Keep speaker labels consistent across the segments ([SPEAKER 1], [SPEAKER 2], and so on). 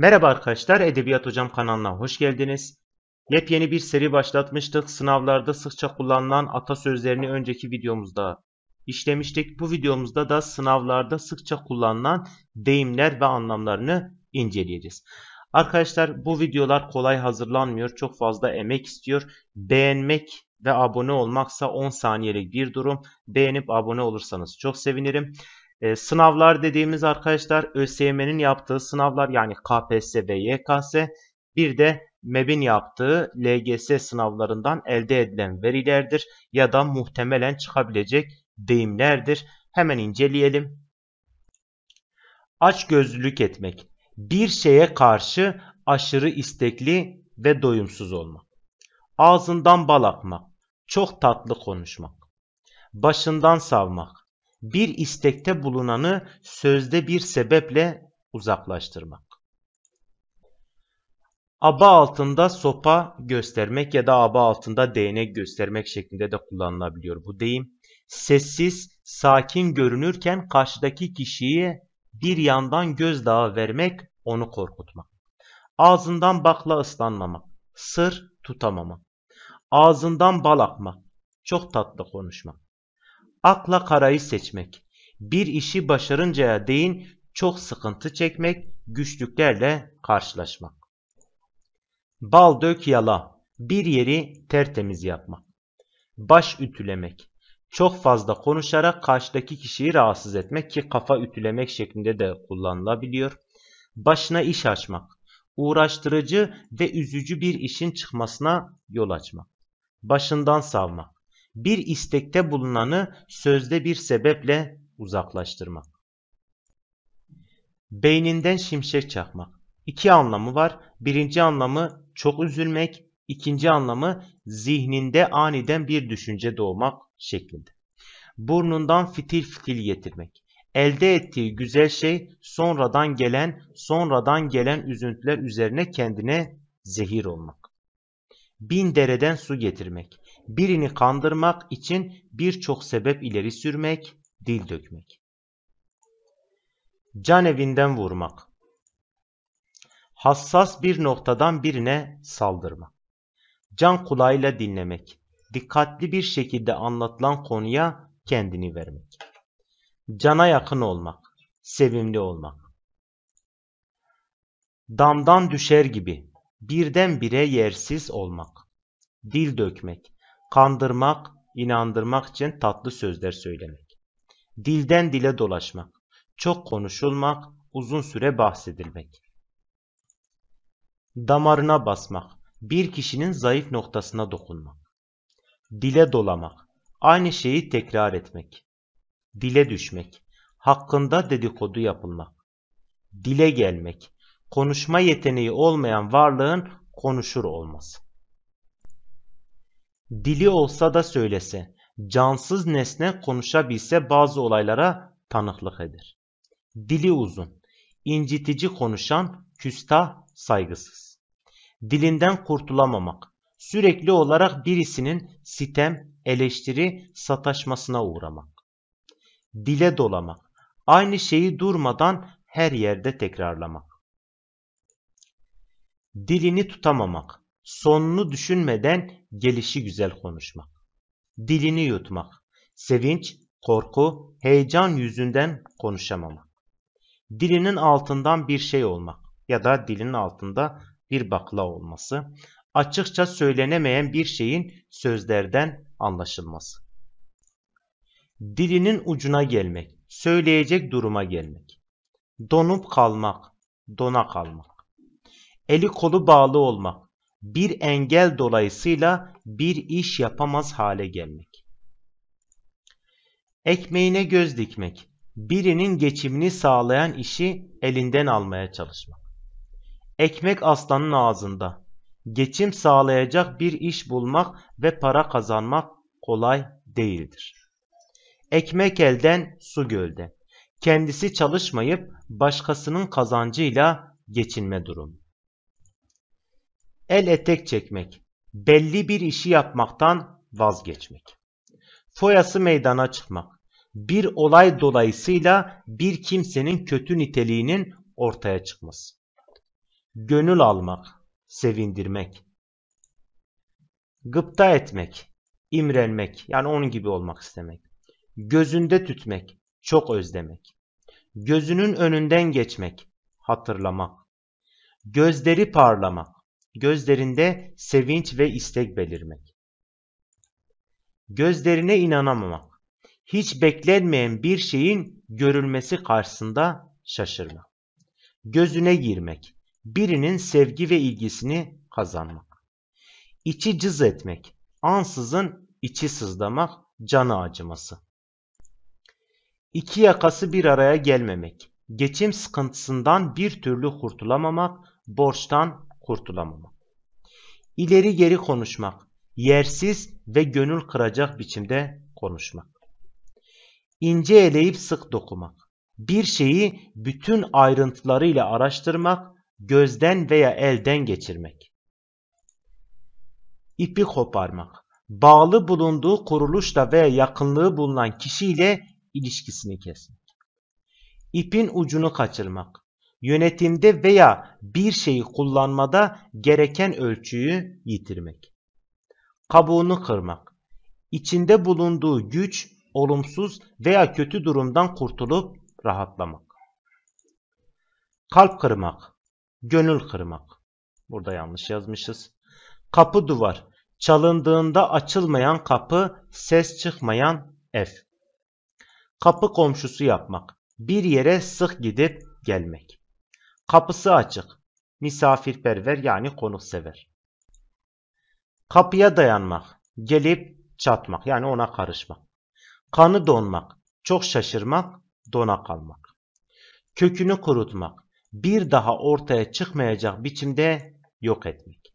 [SPEAKER 1] Merhaba arkadaşlar, Edebiyat Hocam kanalına hoş geldiniz. Yepyeni bir seri başlatmıştık. Sınavlarda sıkça kullanılan atasözlerini önceki videomuzda işlemiştik. Bu videomuzda da sınavlarda sıkça kullanılan deyimler ve anlamlarını inceleyeceğiz. Arkadaşlar bu videolar kolay hazırlanmıyor. Çok fazla emek istiyor. Beğenmek ve abone olmaksa 10 saniyelik bir durum. Beğenip abone olursanız çok sevinirim. E, sınavlar dediğimiz arkadaşlar ÖSYM'nin yaptığı sınavlar yani KPSS ve YKS bir de MEB'in yaptığı LGS sınavlarından elde edilen verilerdir ya da muhtemelen çıkabilecek deyimlerdir. Hemen inceleyelim. aç gözlülük etmek. Bir şeye karşı aşırı istekli ve doyumsuz olmak. Ağzından bal akmak. Çok tatlı konuşmak. Başından savmak bir istekte bulunanı sözde bir sebeple uzaklaştırmak. Aba altında sopa göstermek ya da aba altında değnek göstermek şeklinde de kullanılabiliyor bu deyim. Sessiz, sakin görünürken karşıdaki kişiye bir yandan gözdağı vermek, onu korkutmak. Ağzından bakla ıslanmamak, sır tutamamak. Ağzından bal akmak, çok tatlı konuşmak. Akla karayı seçmek. Bir işi başarıncaya değin çok sıkıntı çekmek, güçlüklerle karşılaşmak. Bal dök yala. Bir yeri tertemiz yapmak. Baş ütülemek. Çok fazla konuşarak karşıdaki kişiyi rahatsız etmek ki kafa ütülemek şeklinde de kullanılabiliyor. Başına iş açmak. Uğraştırıcı ve üzücü bir işin çıkmasına yol açmak. Başından savmak bir istekte bulunanı sözde bir sebeple uzaklaştırmak. Beyninden şimşek çakmak. İki anlamı var. Birinci anlamı çok üzülmek, İkinci anlamı zihninde aniden bir düşünce doğmak şeklinde. Burnundan fitil fitil getirmek. Elde ettiği güzel şey sonradan gelen, sonradan gelen üzüntüler üzerine kendine zehir olmak. Bin dereden su getirmek birini kandırmak için birçok sebep ileri sürmek, dil dökmek. Can evinden vurmak. Hassas bir noktadan birine saldırmak. Can kulağıyla dinlemek. Dikkatli bir şekilde anlatılan konuya kendini vermek. Cana yakın olmak. Sevimli olmak. Damdan düşer gibi birdenbire yersiz olmak, dil dökmek, kandırmak, inandırmak için tatlı sözler söylemek. Dilden dile dolaşmak, çok konuşulmak, uzun süre bahsedilmek. Damarına basmak, bir kişinin zayıf noktasına dokunmak. Dile dolamak, aynı şeyi tekrar etmek. Dile düşmek, hakkında dedikodu yapılmak. Dile gelmek, konuşma yeteneği olmayan varlığın konuşur olması dili olsa da söylese, cansız nesne konuşabilse bazı olaylara tanıklık eder. Dili uzun, incitici konuşan, küstah, saygısız. Dilinden kurtulamamak, sürekli olarak birisinin sitem, eleştiri, sataşmasına uğramak. Dile dolamak, aynı şeyi durmadan her yerde tekrarlamak. Dilini tutamamak, sonunu düşünmeden gelişi güzel konuşmak, dilini yutmak, sevinç, korku, heyecan yüzünden konuşamamak, dilinin altından bir şey olmak ya da dilinin altında bir bakla olması, açıkça söylenemeyen bir şeyin sözlerden anlaşılması. Dilinin ucuna gelmek, söyleyecek duruma gelmek, donup kalmak, dona kalmak, eli kolu bağlı olmak, bir engel dolayısıyla bir iş yapamaz hale gelmek. Ekmeğine göz dikmek, birinin geçimini sağlayan işi elinden almaya çalışmak. Ekmek aslanın ağzında. Geçim sağlayacak bir iş bulmak ve para kazanmak kolay değildir. Ekmek elden, su gölde. Kendisi çalışmayıp başkasının kazancıyla geçinme durumu el etek çekmek, belli bir işi yapmaktan vazgeçmek. Foyası meydana çıkmak, bir olay dolayısıyla bir kimsenin kötü niteliğinin ortaya çıkması. Gönül almak, sevindirmek. Gıpta etmek, imrenmek yani onun gibi olmak istemek. Gözünde tütmek, çok özlemek. Gözünün önünden geçmek, hatırlamak. Gözleri parlamak, Gözlerinde sevinç ve istek belirmek. Gözlerine inanamamak. Hiç beklenmeyen bir şeyin görülmesi karşısında şaşırmak. Gözüne girmek. Birinin sevgi ve ilgisini kazanmak. İçi cız etmek. Ansızın içi sızlamak, canı acıması. İki yakası bir araya gelmemek, geçim sıkıntısından bir türlü kurtulamamak, borçtan kurtulamamak. İleri geri konuşmak, yersiz ve gönül kıracak biçimde konuşmak. İnce eleyip sık dokumak, bir şeyi bütün ayrıntılarıyla araştırmak, gözden veya elden geçirmek. İpi koparmak, bağlı bulunduğu kuruluşla veya yakınlığı bulunan kişiyle ilişkisini kesmek. İpin ucunu kaçırmak, yönetimde veya bir şeyi kullanmada gereken ölçüyü yitirmek. Kabuğunu kırmak. İçinde bulunduğu güç, olumsuz veya kötü durumdan kurtulup rahatlamak. Kalp kırmak. Gönül kırmak. Burada yanlış yazmışız. Kapı duvar. Çalındığında açılmayan kapı, ses çıkmayan ev. Kapı komşusu yapmak. Bir yere sık gidip gelmek. Kapısı açık. Misafirperver yani konuksever. Kapıya dayanmak. Gelip çatmak yani ona karışmak. Kanı donmak. Çok şaşırmak. Dona kalmak. Kökünü kurutmak. Bir daha ortaya çıkmayacak biçimde yok etmek.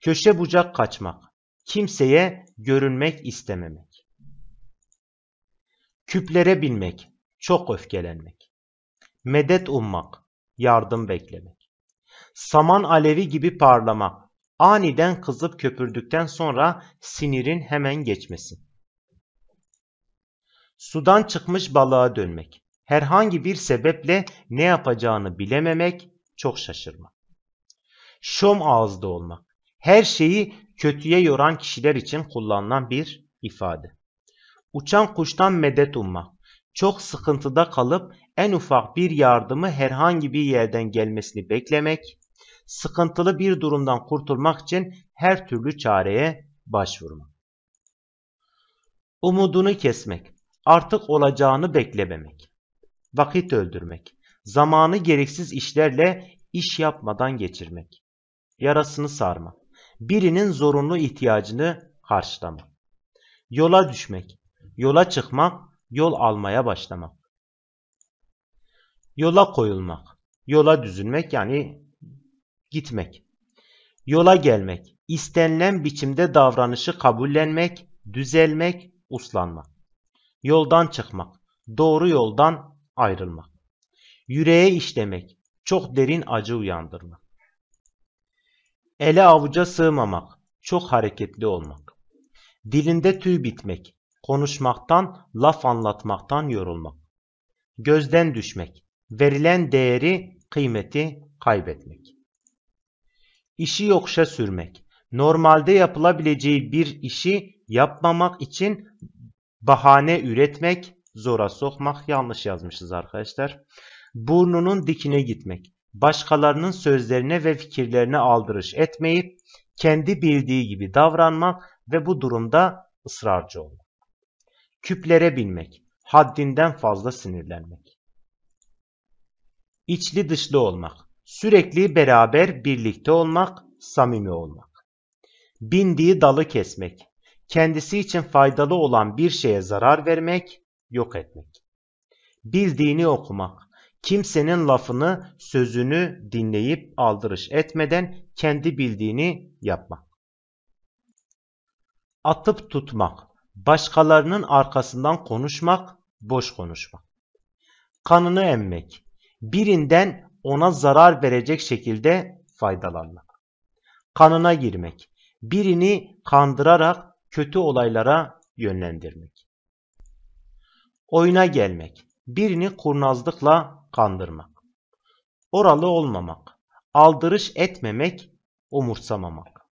[SPEAKER 1] Köşe bucak kaçmak. Kimseye görünmek istememek. Küplere binmek. Çok öfkelenmek. Medet ummak yardım beklemek. Saman alevi gibi parlamak, aniden kızıp köpürdükten sonra sinirin hemen geçmesi. Sudan çıkmış balığa dönmek, herhangi bir sebeple ne yapacağını bilememek, çok şaşırmak. Şom ağızda olmak, her şeyi kötüye yoran kişiler için kullanılan bir ifade. Uçan kuştan medet ummak, çok sıkıntıda kalıp en ufak bir yardımı herhangi bir yerden gelmesini beklemek, sıkıntılı bir durumdan kurtulmak için her türlü çareye başvurmak. Umudunu kesmek, artık olacağını beklememek, vakit öldürmek, zamanı gereksiz işlerle iş yapmadan geçirmek, yarasını sarmak, birinin zorunlu ihtiyacını karşılamak, yola düşmek, yola çıkmak, yol almaya başlamak, Yola koyulmak. Yola düzülmek yani gitmek. Yola gelmek. istenilen biçimde davranışı kabullenmek, düzelmek, uslanmak. Yoldan çıkmak. Doğru yoldan ayrılmak. Yüreğe işlemek. Çok derin acı uyandırmak. Ele avuca sığmamak. Çok hareketli olmak. Dilinde tüy bitmek. Konuşmaktan, laf anlatmaktan yorulmak. Gözden düşmek verilen değeri, kıymeti kaybetmek. İşi yokuşa sürmek. Normalde yapılabileceği bir işi yapmamak için bahane üretmek, zora sokmak yanlış yazmışız arkadaşlar. Burnunun dikine gitmek. Başkalarının sözlerine ve fikirlerine aldırış etmeyip kendi bildiği gibi davranmak ve bu durumda ısrarcı olmak. Küplere binmek, haddinden fazla sinirlenmek içli dışlı olmak, sürekli beraber birlikte olmak, samimi olmak. Bindiği dalı kesmek, kendisi için faydalı olan bir şeye zarar vermek, yok etmek. Bildiğini okumak, kimsenin lafını, sözünü dinleyip aldırış etmeden kendi bildiğini yapmak. Atıp tutmak, başkalarının arkasından konuşmak, boş konuşmak. Kanını emmek, birinden ona zarar verecek şekilde faydalanmak. Kanına girmek, birini kandırarak kötü olaylara yönlendirmek. Oyuna gelmek, birini kurnazlıkla kandırmak. Oralı olmamak, aldırış etmemek, umursamamak.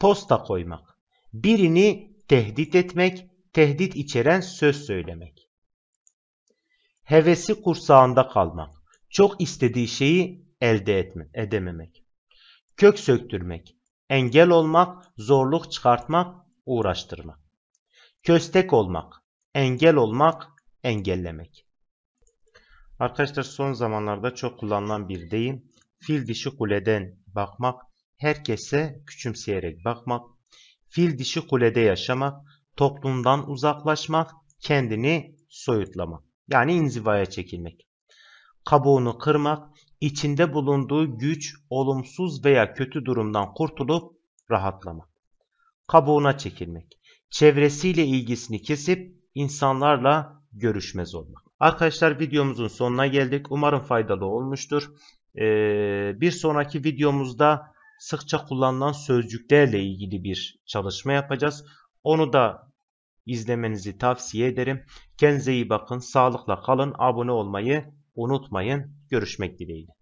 [SPEAKER 1] Posta koymak, birini tehdit etmek, tehdit içeren söz söylemek hevesi kursağında kalmak, çok istediği şeyi elde etme, edememek, kök söktürmek, engel olmak, zorluk çıkartmak, uğraştırmak, köstek olmak, engel olmak, engellemek. Arkadaşlar son zamanlarda çok kullanılan bir deyim, fil dişi kuleden bakmak, herkese küçümseyerek bakmak, fil dişi kulede yaşamak, toplumdan uzaklaşmak, kendini soyutlamak. Yani inzivaya çekilmek. Kabuğunu kırmak, içinde bulunduğu güç, olumsuz veya kötü durumdan kurtulup rahatlamak. Kabuğuna çekilmek. Çevresiyle ilgisini kesip insanlarla görüşmez olmak. Arkadaşlar videomuzun sonuna geldik. Umarım faydalı olmuştur. Ee, bir sonraki videomuzda sıkça kullanılan sözcüklerle ilgili bir çalışma yapacağız. Onu da izlemenizi tavsiye ederim. Kendinize iyi bakın, sağlıkla kalın, abone olmayı unutmayın. Görüşmek dileğiyle.